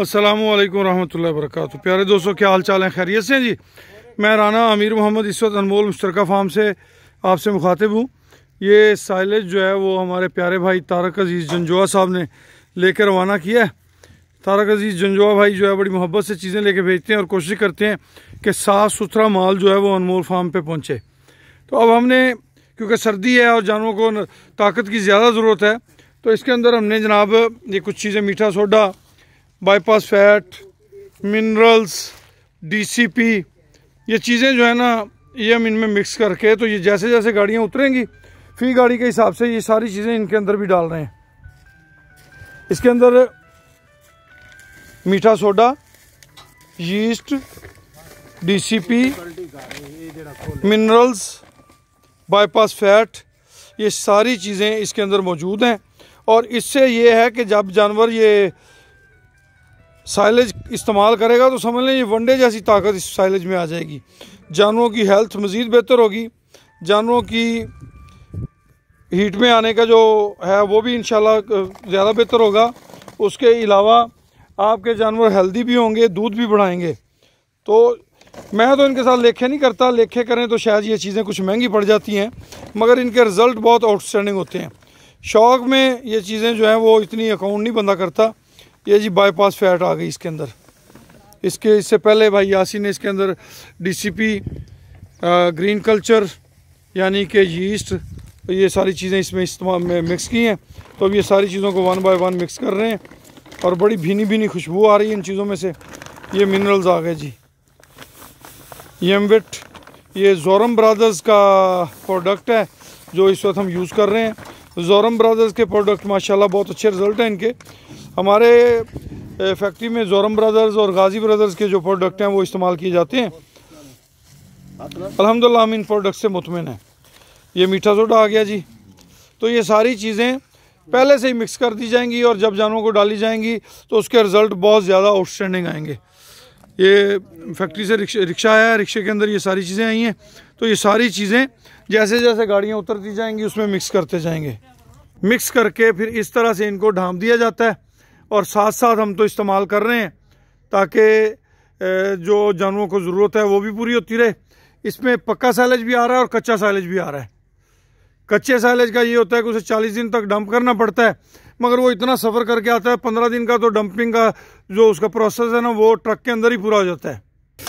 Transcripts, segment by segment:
असलम वरहमल वर्क प्यारे दोस्तों क्या हाल चाल हैं खैरियत से जी मैं राना आमिर मोहम्मद इस वक्त अनमोल मुश्तरका फार्म से आपसे मुखातिब हूँ ये साइलेज जो है वो हमारे प्यारे भाई तारक अजीज़ जंजुआ साहब ने लेकर रवाना किया है तारक अजीज़ जंजुआ भाई जो है बड़ी मोहब्बत से चीज़ें लेके भेजते हैं और कोशिश करते हैं कि साफ़ सुथरा माल जो है वो अनमोल फार्म पर पहुँचे तो अब हमने क्योंकि सर्दी है और जानवरों को ताकत की ज़्यादा ज़रूरत है तो इसके अंदर हमने जनाब ये कुछ चीज़ें मीठा soda bypass fat minerals DCP ये चीज़ें जो है ना ये हम इनमें मिक्स करके तो ये जैसे जैसे गाड़ियाँ उतरेंगी फी गाड़ी के हिसाब से ये सारी चीज़ें इनके अंदर भी डाल रहे हैं इसके अंदर मीठा soda yeast DCP minerals bypass fat ये सारी चीज़ें इसके अंदर मौजूद हैं और इससे ये है कि जब जानवर ये साइलेज इस्तेमाल करेगा तो समझ लें ये वनडे जैसी ताकत इस साइलेज में आ जाएगी जानवरों की हेल्थ मज़ीद बेहतर होगी जानवरों की हीट में आने का जो है वो भी इन ज़्यादा बेहतर होगा उसके अलावा आपके जानवर हेल्दी भी होंगे दूध भी बढ़ाएंगे तो मैं तो इनके साथ लेखे नहीं करता लेखे करें तो शायद ये चीज़ें कुछ महंगी पड़ जाती हैं मगर इनके रिज़ल्ट बहुत आउटस्टैंडिंग होते हैं शौक में ये चीज़ें जो हैं वो इतनी अकाउंट नहीं बंदा करता ये जी बाईपास फैट आ गई इसके अंदर इसके इससे पहले भाई यासी ने इसके अंदर डीसीपी ग्रीन कल्चर यानी कि यीस्ट ये सारी चीज़ें इसमें इस्तेमाल में मिक्स की हैं तो अब ये सारी चीज़ों को वन बाय वन मिक्स कर रहे हैं और बड़ी भीनी भीनी खुशबू आ रही है इन चीज़ों में से ये मिनरल्स आ गए जी यमविट ये जोरम ब्रदर्स का प्रोडक्ट है जो इस वक्त हम यूज़ कर रहे हैं जोरम ब्रदर्स के प्रोडक्ट माशाल्लाह बहुत अच्छे रिज़ल्ट हैं इनके हमारे फैक्ट्री में जोरम ब्रदर्स और गाजी ब्रदर्स के जो प्रोडक्ट हैं वो इस्तेमाल किए जाते हैं अलहमदिल्ला हम इन प्रोडक्ट से मुतमिन हैं ये मीठा सोडा आ गया जी तो ये सारी चीज़ें पहले से ही मिक्स कर दी जाएंगी और जब जानवरों को डाली जाएंगी तो उसके रिज़ल्ट बहुत ज़्यादा आउटस्टैंडिंग आएंगे ये फैक्ट्री से रिक्शा आया है रिक्शे के अंदर ये सारी चीज़ें आई हैं तो ये सारी चीज़ें जैसे जैसे गाड़ियाँ उतरती जाएंगी उसमें मिक्स करते जाएंगे मिक्स करके फिर इस तरह से इनको ढाँप दिया जाता है और साथ साथ हम तो इस्तेमाल कर रहे हैं ताकि जो जानवरों को ज़रूरत है वो भी पूरी होती रहे इसमें पक्का सैलेज भी आ रहा है और कच्चा सैलेज भी आ रहा है कच्चे सैलेज का ये होता है कि उसे 40 दिन तक डंप करना पड़ता है मगर वो इतना सफ़र करके आता है 15 दिन का तो डंपिंग का जो उसका प्रोसेस है ना वो ट्रक के अंदर ही पूरा हो जाता है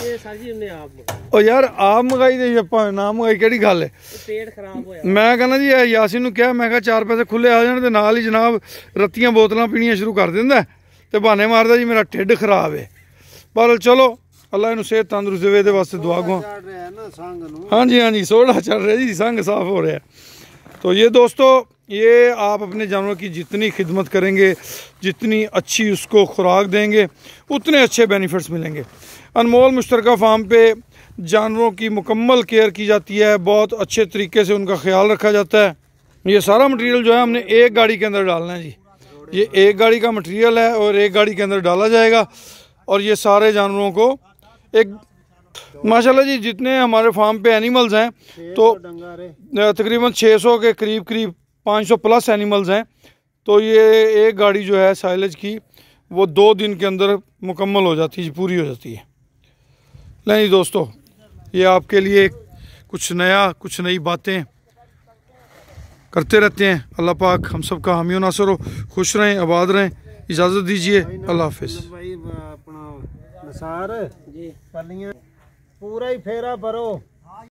ਇਹ ਸਾਜੀ ਆਪ ਉਹ ਯਾਰ ਆਪ ਮਗਾਈ ਦੇ ਆਪਾਂ ਨਾ ਮਗਾਈ ਕਿਹੜੀ ਗੱਲ ਹੈ ਪੇਟ ਖਰਾਬ ਹੋਇਆ ਮੈਂ ਕਹਿੰਦਾ ਜੀ ਇਹ ਯਾਸੀਨ ਨੂੰ ਕਿਹਾ ਮੈਂ ਕਿਹਾ ਚਾਰ ਪੈਸੇ ਖੁੱਲੇ ਆ ਜਾਣ ਤੇ ਨਾਲ ਹੀ ਜਨਾਬ ਰੱਤੀਆਂ ਬੋਤਲਾਂ ਪੀਣੀਆਂ ਸ਼ੁਰੂ ਕਰ ਦਿੰਦਾ ਤੇ ਬਹਾਨੇ ਮਾਰਦਾ ਜੀ ਮੇਰਾ ਢਿੱਡ ਖਰਾਬ ਹੈ ਪਰ ਚਲੋ ਅੱਲਾ ਇਹਨੂੰ ਸਿਹਤ ਤੰਦਰੁਸਤ ਦੇਵੇ ਦੇ ਵਾਸਤੇ ਦੁਆ ਗੋ ਹਾਂਜੀ ਹਾਂਜੀ ਸੋੜਾ ਚੱਲ ਰਿਹਾ ਜੀ ਸੰਗ ਸਾਫ ਹੋ ਰਿਹਾ ਤੋ ਇਹ ਦੋਸਤੋ ये आप अपने जानवर की जितनी खिदमत करेंगे जितनी अच्छी उसको खुराक देंगे उतने अच्छे बेनिफिट्स मिलेंगे अनमोल मुश्तरका फार्म पे जानवरों की मुकम्मल केयर की जाती है बहुत अच्छे तरीके से उनका ख्याल रखा जाता है ये सारा मटेरियल जो है हमने एक गाड़ी के अंदर डालना है जी ये एक गाड़ी का मटेरियल है और एक गाड़ी के अंदर डाला जाएगा और ये सारे जानवरों को एक माशाल्लाह जी जितने हमारे फार्म पे एनिमल्स हैं तो तकरीबन 600 के करीब करीब 500 प्लस एनिमल्स हैं तो ये एक गाड़ी जो है साइलेज की वो दो दिन के अंदर मुकम्मल हो जाती है पूरी हो जाती है नहीं दोस्तों ये आपके लिए कुछ नया कुछ नई बातें करते रहते हैं अल्लाह पाक हम सब का हामी नासर हो खुश रहें आबाद रहें इजाज़त दीजिए अल्लाह हाफिज़ भाई अपना पूरा ही फेरा भरो